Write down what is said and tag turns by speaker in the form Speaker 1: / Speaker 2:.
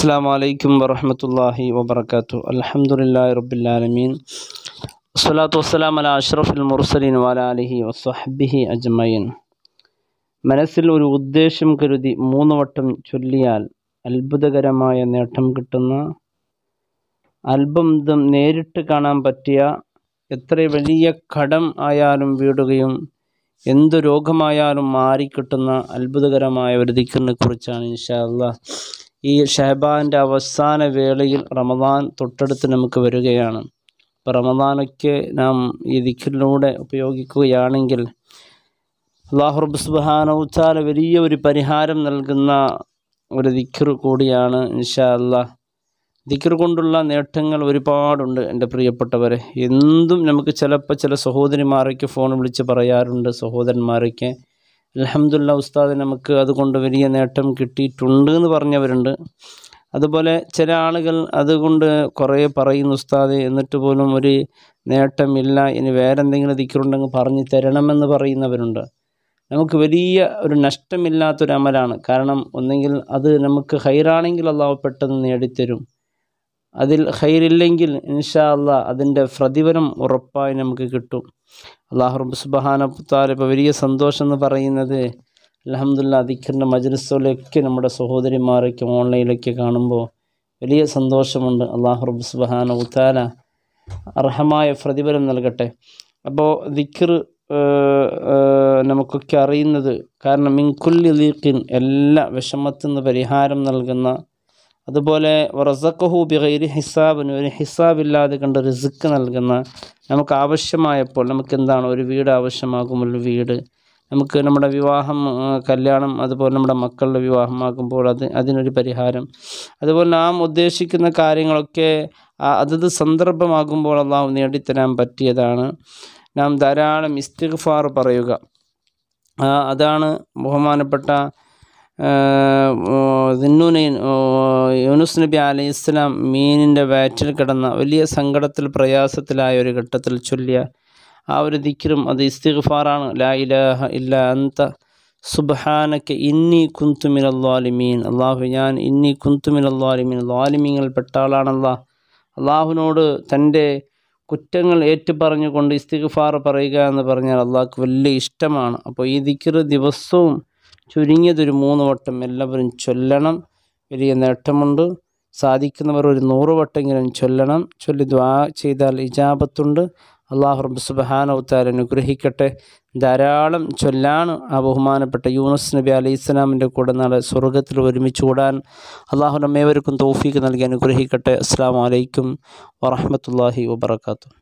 Speaker 1: അസ്സാം വലൈക്കും വറഹമത്തല്ലാഹി വബർക്കാത്തു അലഹമുല്ലാ റബുല്ലാലമീൻ വസ്സലാത്തു വസ്സലാം അല അഷ്റഫുൽ മുർസലീൻ വാല അലഹി വസ്ഹബിഹി അജ്മയൻ മനസ്സിൽ ഒരു ഉദ്ദേശം കരുതി മൂന്ന് വട്ടം ചൊല്ലിയാൽ അത്ഭുതകരമായ നേട്ടം കിട്ടുന്ന അത്ഭുതം നേരിട്ട് കാണാൻ പറ്റിയ എത്ര വലിയ കടം ആയാലും വീടുകയും എന്ത് രോഗമായാലും മാറിക്കിട്ടുന്ന അത്ഭുതകരമായ ഒരു ദിക്കറിനെ കുറിച്ചാണ് ഇൻഷാ അള്ളാഹ് ഈ ഷഹബാൻ്റെ അവസാന വേളയിൽ റമദാൻ തൊട്ടടുത്ത് നമുക്ക് വരികയാണ് അപ്പോൾ റമദാനൊക്കെ നാം ഈ ദിക്കിലൂടെ ഉപയോഗിക്കുകയാണെങ്കിൽ അള്ളാഹുറബ് സുബാനൗച്ചാല വലിയ ഒരു പരിഹാരം നൽകുന്ന ഒരു ദിക്കർ കൂടിയാണ് ഇൻഷാ അള്ളാഹ് ദിക്കർ കൊണ്ടുള്ള നേട്ടങ്ങൾ ഒരുപാടുണ്ട് എൻ്റെ പ്രിയപ്പെട്ടവരെ എന്തും നമുക്ക് ചിലപ്പോൾ ചില സഹോദരിമാരൊക്കെ ഫോൺ വിളിച്ച് പറയാറുണ്ട് സഹോദരന്മാരൊക്കെ അലഹമുല്ല ഉസ്താദ് നമുക്ക് അതുകൊണ്ട് വലിയ നേട്ടം കിട്ടിയിട്ടുണ്ട് എന്ന് പറഞ്ഞവരുണ്ട് അതുപോലെ ചില ആളുകൾ അതുകൊണ്ട് കുറേ പറയുന്നു ഉസ്താദ് എന്നിട്ട് പോലും ഒരു നേട്ടമില്ല ഇനി വേറെ എന്തെങ്കിലും ദിക്കറുണ്ടെങ്കിൽ പറഞ്ഞു തരണമെന്ന് പറയുന്നവരുണ്ട് നമുക്ക് വലിയ ഒരു നഷ്ടമില്ലാത്തൊരമലാണ് കാരണം ഒന്നെങ്കിൽ അത് നമുക്ക് ഹൈറാണെങ്കിൽ അള്ളാഹു പെട്ടെന്ന് നേടിത്തരും അതിൽ ഹൈറില്ലെങ്കിൽ ഇൻഷാ അല്ലാ അതിൻ്റെ പ്രതിഫലം ഉറപ്പായി നമുക്ക് കിട്ടും അള്ളാഹുറബ് സുബഹാന സുബഹാനത്താൽ വലിയ സന്തോഷം എന്ന് പറയുന്നത് അലഹമുല്ല ദിഖറിൻ്റെ മജ്ലിസുകളിലൊക്കെ നമ്മുടെ സഹോദരിമാരൊക്കെ ഓൺലൈനിലൊക്കെ കാണുമ്പോൾ വലിയ സന്തോഷമുണ്ട് അള്ളാഹുറബ് സുബഹാന ഉത്താല അർഹമായ പ്രതിഫലം നൽകട്ടെ അപ്പോൾ ദിക്കർ നമുക്കൊക്കെ അറിയുന്നത് കാരണം മിൻകുല്ലി ലീഖിൻ എല്ലാ വിഷമത്തിൽ നിന്ന് പരിഹാരം നൽകുന്ന അതുപോലെ റസഖഹു ബിഗൈരി ഹിസാബിന് ഒരു ഹിസാബില്ലാതെ കണ്ട് റിസിക്ക് നൽകുന്ന നമുക്ക് ആവശ്യമായപ്പോൾ നമുക്ക് എന്താണ് ഒരു വീട് ആവശ്യമാകുമ്പോൾ ഒരു വീട് നമുക്ക് നമ്മുടെ വിവാഹം കല്യാണം അതുപോലെ നമ്മുടെ മക്കളുടെ വിവാഹമാകുമ്പോൾ അത് അതിനൊരു പരിഹാരം അതുപോലെ നാം ഉദ്ദേശിക്കുന്ന കാര്യങ്ങളൊക്കെ അതത് സന്ദർഭമാകുമ്പോൾ അള്ളാഹു നേടിത്തരാൻ പറ്റിയതാണ് നാം ധാരാളം ഇസ്തിഗ്ഫാർ പറയുക അതാണ് ബഹുമാനപ്പെട്ട ദിന്നുനൈൻ യൂനുസ് നബി അലൈഹിസ്സലാം ഇസ്ലാം മീനിൻ്റെ വയറ്റിൽ കിടന്ന വലിയ സങ്കടത്തിൽ പ്രയാസത്തിലായ ഒരു ഘട്ടത്തിൽ ചൊല്ലിയ ആ ഒരു ദിക്കറും അത് ഇസ്തിഗ്ഫാറാണ് ലാ ഇലാഹ ഇല്ല അന്ത സുബഹാനക്ക് ഇന്നി കുന്തുമിൻ അള്ളാലിമീൻ അള്ളാഹു ഞാൻ ഇന്നി കുന്തുമിൻ അള്ളാലിമീൻ ലാലിമീങ്ങൾ പെട്ട ആളാണല്ലാ അള്ളാഹുവിനോട് തൻ്റെ കുറ്റങ്ങൾ ഏറ്റുപറഞ്ഞുകൊണ്ട് ഇസ്തിഗ്ഫാർ പറയുക എന്ന് പറഞ്ഞാൽ അള്ളാഹ്ക്ക് വലിയ ഇഷ്ടമാണ് അപ്പോൾ ഈ ദിക്കർ ദിവസവും ചുരുങ്ങിയതൊരു മൂന്ന് വട്ടം എല്ലാവരും ചൊല്ലണം വലിയ നേട്ടമുണ്ട് സാധിക്കുന്നവർ ഒരു നൂറ് വട്ടെങ്കിലും ചൊല്ലണം ചൊല്ലി ദ്വാ ചെയ്താൽ ഇജാപത്തുണ്ട് അള്ളാഹു റബ്ബ് സുബഹാനവത്താൽ അനുഗ്രഹിക്കട്ടെ ധാരാളം ചൊല്ലാണ് ആ ബഹുമാനപ്പെട്ട യൂനുസ് നബി അലൈഹി ഇസ്ലാമിൻ്റെ കൂടെ നാളെ സ്വർഗത്തിൽ ഒരുമിച്ച് കൂടാൻ അള്ളാഹു നമ്മേവർക്കും തോഫീക്ക് നൽകി അനുഗ്രഹിക്കട്ടെ അസ്സാം വലൈക്കും വറഹമത്തല്ലാഹി വാബർക്കാത്തു